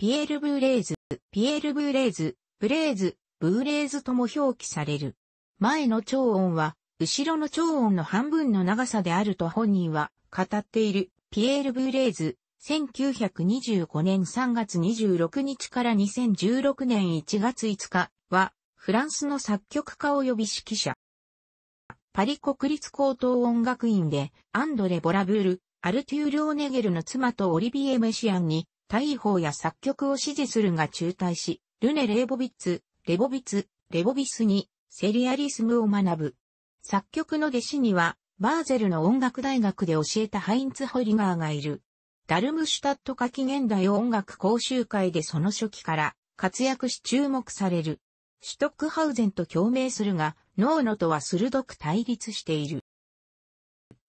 ピエール・ブーレーズ、ピエール・ブーレーズ、ブレーズ、ブーレーズとも表記される。前の長音は、後ろの長音の半分の長さであると本人は語っている。ピエール・ブーレーズ、1925年3月26日から2016年1月5日は、フランスの作曲家及び指揮者。パリ国立高等音楽院で、アンドレ・ボラブール、アルテュール・ーネゲルの妻とオリビエ・メシアンに、大砲や作曲を支持するが中退し、ルネ・レーボビッツ、レボビッツ、レボビスにセリアリスムを学ぶ。作曲の弟子には、バーゼルの音楽大学で教えたハインツ・ホリガーがいる。ダルムシュタット夏季現代音楽講習会でその初期から活躍し注目される。シュトックハウゼンと共鳴するが、ノーノとは鋭く対立している。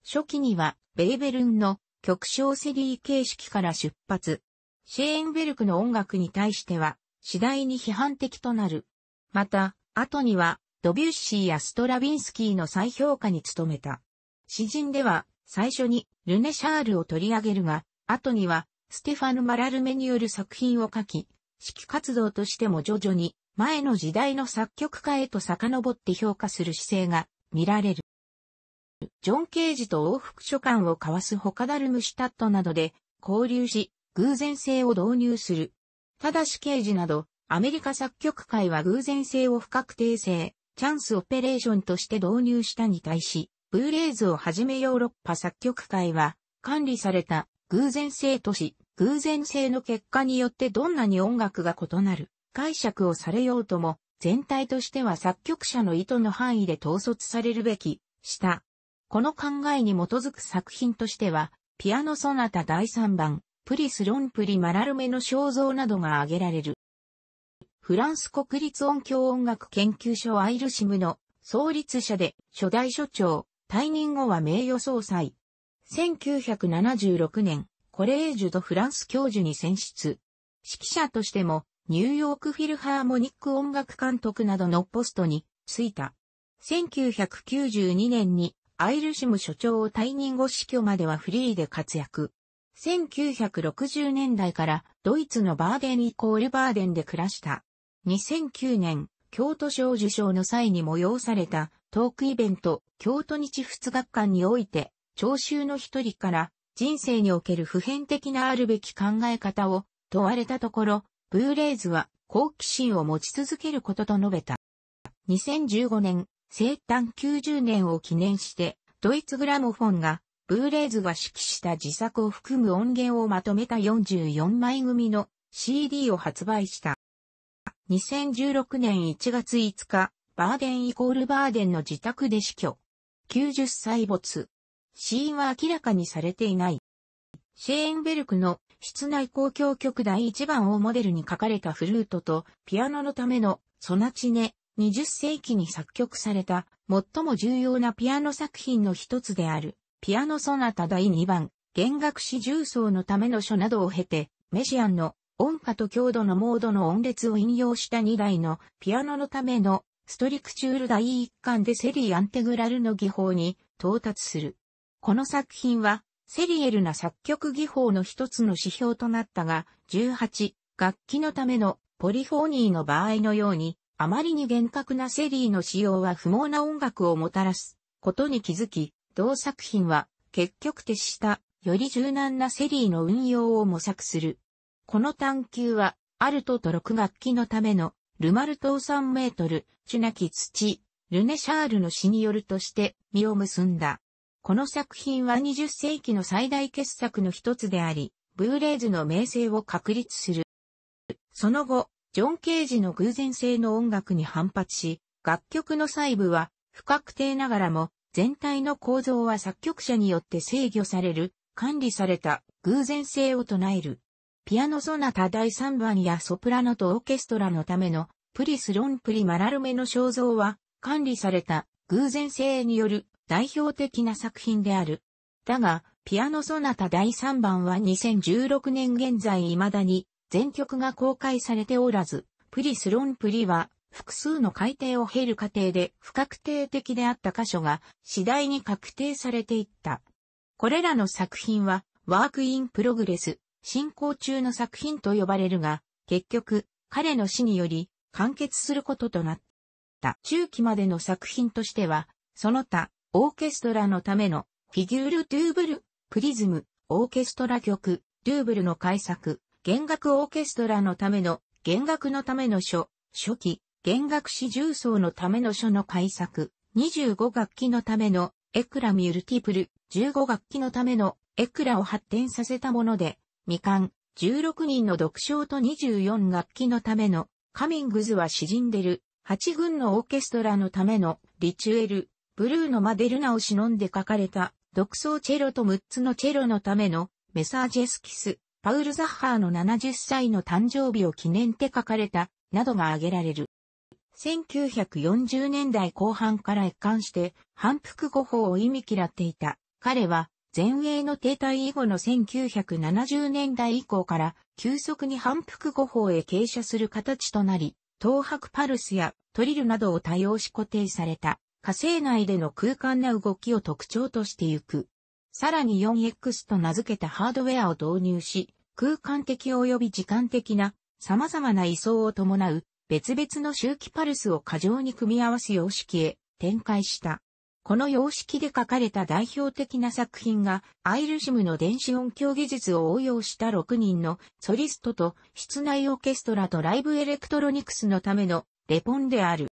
初期には、ベーベルンの曲小セリー形式から出発、シェーンベルクの音楽に対しては、次第に批判的となる。また、後には、ドビュッシーやストラビンスキーの再評価に努めた。詩人では、最初に、ルネシャールを取り上げるが、後には、ステファヌ・マラルメによる作品を書き、指揮活動としても徐々に、前の時代の作曲家へと遡って評価する姿勢が見られる。ジョン・ケージと往復書簡を交わすホカダルムシュタットなどで交流し、偶然性を導入する。ただし刑事など、アメリカ作曲界は偶然性を不確定性、チャンスオペレーションとして導入したに対し、ブーレーズをはじめヨーロッパ作曲界は、管理された偶然性とし、偶然性の結果によってどんなに音楽が異なる、解釈をされようとも、全体としては作曲者の意図の範囲で統率されるべき、した。この考えに基づく作品としては、ピアノソナタ第3番、プリス・ロンプリ・マラルメの肖像などが挙げられる。フランス国立音響音楽研究所アイルシムの創立者で初代所長、退任後は名誉総裁。1976年、コレージュとフランス教授に選出。指揮者としても、ニューヨークフィルハーモニック音楽監督などのポストに就いた。1992年にアイルシム所長を退任後死去まではフリーで活躍。1960年代からドイツのバーデンイコールバーデンで暮らした。2009年、京都賞受賞の際に催されたトークイベント、京都日仏学館において、聴衆の一人から人生における普遍的なあるべき考え方を問われたところ、ブーレイズは好奇心を持ち続けることと述べた。2015年、生誕90年を記念して、ドイツグラモフォンがブーレイズが指揮した自作を含む音源をまとめた44枚組の CD を発売した。2016年1月5日、バーデンイコールバーデンの自宅で死去。90歳没。死因は明らかにされていない。シェーンベルクの室内公共曲第1番をモデルに書かれたフルートとピアノのためのソナチネ20世紀に作曲された最も重要なピアノ作品の一つである。ピアノソナタ第2番、弦楽四重奏のための書などを経て、メシアンの音歌と強度のモードの音列を引用した2台のピアノのためのストリクチュール第1巻でセリー・アンテグラルの技法に到達する。この作品はセリエルな作曲技法の一つの指標となったが、18、楽器のためのポリフォーニーの場合のように、あまりに厳格なセリーの使用は不毛な音楽をもたらすことに気づき、同作品は結局徹したより柔軟なセリーの運用を模索する。この探求はアルトと6楽器のためのルマルト3メートル、チュナキ土、ルネシャールの詩によるとして実を結んだ。この作品は20世紀の最大傑作の一つであり、ブーレーズの名声を確立する。その後、ジョン・ケージの偶然性の音楽に反発し、楽曲の細部は不確定ながらも全体の構造は作曲者によって制御される、管理された偶然性を唱える。ピアノソナタ第3番やソプラノとオーケストラのためのプリスロンプリマラルメの肖像は管理された偶然性による代表的な作品である。だが、ピアノソナタ第3番は2016年現在未だに全曲が公開されておらず、プリスロンプリは複数の改定を経る過程で不確定的であった箇所が次第に確定されていった。これらの作品はワークインプログレス、進行中の作品と呼ばれるが、結局、彼の死により完結することとなった。中期までの作品としては、その他、オーケストラのためのフィギュール・ドゥーブル、プリズム、オーケストラ曲、ドゥーブルの改作、弦楽オーケストラのための、弦楽のための書、初期、弦楽師重奏のための書の改作、25楽器のためのエクラミュルティプル、15楽器のためのエクラを発展させたもので、未完、16人の読唱と24楽器のためのカミングズは詩んでる、8軍のオーケストラのためのリチュエル、ブルーのマデルナを忍んで書かれた、独奏チェロと6つのチェロのためのメサージェスキス、パウル・ザッハーの70歳の誕生日を記念って書かれた、などが挙げられる。1940年代後半から一貫して反復語法を意味嫌っていた。彼は前衛の停滞以後の1970年代以降から急速に反復語法へ傾斜する形となり、東白パルスやトリルなどを多用し固定された火星内での空間な動きを特徴としてゆく。さらに 4X と名付けたハードウェアを導入し、空間的及び時間的な様々な位相を伴う別々の周期パルスを過剰に組み合わす様式へ展開した。この様式で書かれた代表的な作品が、アイルシムの電子音響技術を応用した6人のソリストと室内オーケストラとライブエレクトロニクスのためのレポンである。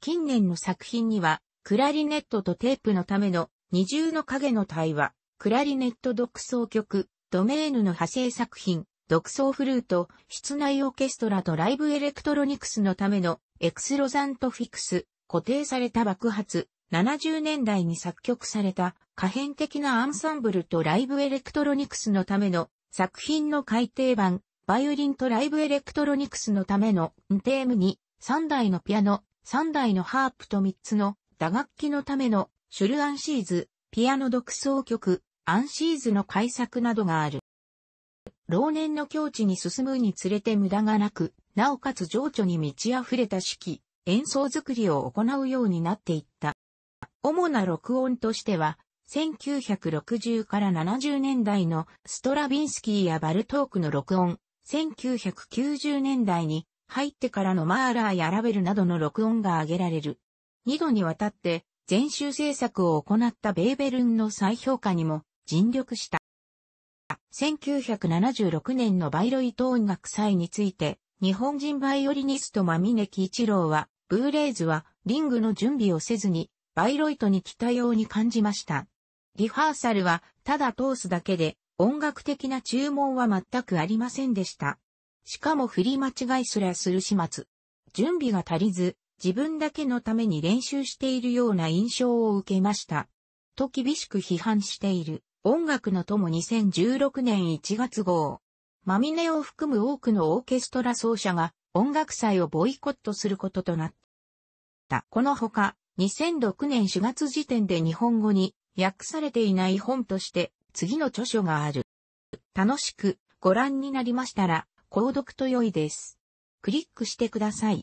近年の作品には、クラリネットとテープのための二重の影の対話、クラリネット独奏曲、ドメーヌの派生作品、独奏フルート、室内オーケストラとライブエレクトロニクスのためのエクスロザントフィクス、固定された爆発、70年代に作曲された可変的なアンサンブルとライブエレクトロニクスのための作品の改訂版、バイオリンとライブエレクトロニクスのためのンテームに3台のピアノ、3台のハープと3つの打楽器のためのシュルアンシーズ、ピアノ独奏曲、アンシーズの改作などがある。老年の境地に進むにつれて無駄がなく、なおかつ情緒に満ち溢れた式、演奏作りを行うようになっていった。主な録音としては、1960から70年代のストラビンスキーやバルトークの録音、1990年代に入ってからのマーラーやラベルなどの録音が挙げられる。二度にわたって全集制作を行ったベーベルンの再評価にも尽力した。1976年のバイロイト音楽祭について、日本人バイオリニストマミネキ一郎は、ブーレイズはリングの準備をせずに、バイロイトに来たように感じました。リハーサルはただ通すだけで、音楽的な注文は全くありませんでした。しかも振り間違いすらする始末。準備が足りず、自分だけのために練習しているような印象を受けました。と厳しく批判している。音楽の友2016年1月号。マミネを含む多くのオーケストラ奏者が音楽祭をボイコットすることとなった。このほか、2006年4月時点で日本語に訳されていない本として次の著書がある。楽しくご覧になりましたら、購読と良いです。クリックしてください。